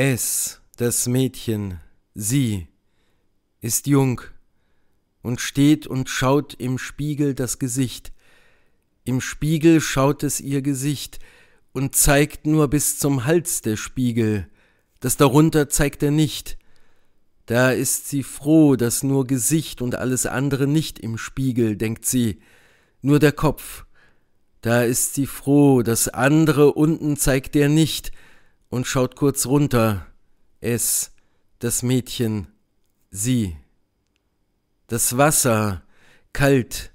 Es, das Mädchen, sie, ist jung und steht und schaut im Spiegel das Gesicht. Im Spiegel schaut es ihr Gesicht und zeigt nur bis zum Hals der Spiegel, das darunter zeigt er nicht. Da ist sie froh, dass nur Gesicht und alles andere nicht im Spiegel, denkt sie, nur der Kopf. Da ist sie froh, das andere unten zeigt er nicht, und schaut kurz runter. Es, das Mädchen, sie. Das Wasser, kalt,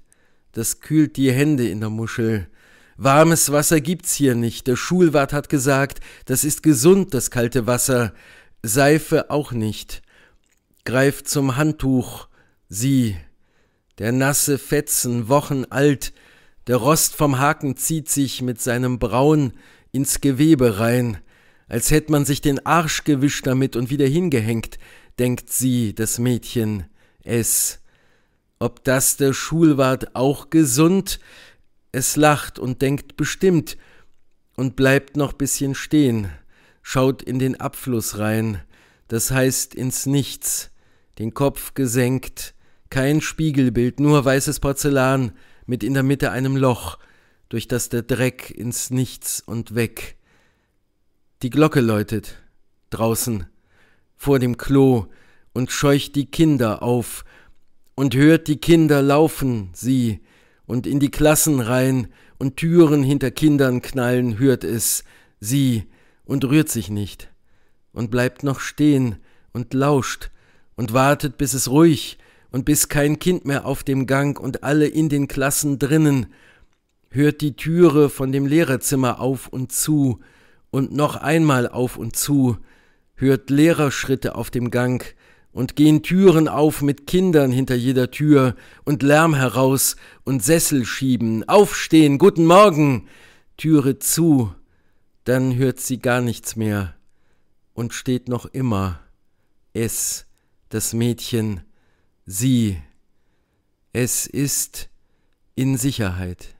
das kühlt die Hände in der Muschel. Warmes Wasser gibt's hier nicht. Der Schulwart hat gesagt, das ist gesund, das kalte Wasser. Seife auch nicht. Greift zum Handtuch, sie. Der nasse Fetzen, Wochen alt. Der Rost vom Haken zieht sich mit seinem Braun ins Gewebe rein als hätte man sich den Arsch gewischt damit und wieder hingehängt, denkt sie, das Mädchen, es. Ob das der Schulwart auch gesund? Es lacht und denkt bestimmt und bleibt noch bisschen stehen, schaut in den Abfluss rein, das heißt ins Nichts, den Kopf gesenkt, kein Spiegelbild, nur weißes Porzellan mit in der Mitte einem Loch, durch das der Dreck ins Nichts und weg die Glocke läutet draußen vor dem Klo und scheucht die Kinder auf und hört die Kinder laufen sie und in die Klassen rein und Türen hinter Kindern knallen hört es sie und rührt sich nicht und bleibt noch stehen und lauscht und wartet, bis es ruhig und bis kein Kind mehr auf dem Gang und alle in den Klassen drinnen, hört die Türe von dem Lehrerzimmer auf und zu und noch einmal auf und zu, hört Lehrerschritte auf dem Gang, und gehen Türen auf mit Kindern hinter jeder Tür und Lärm heraus und Sessel schieben, aufstehen, guten Morgen, Türe zu, dann hört sie gar nichts mehr und steht noch immer es, das Mädchen, sie. Es ist in Sicherheit.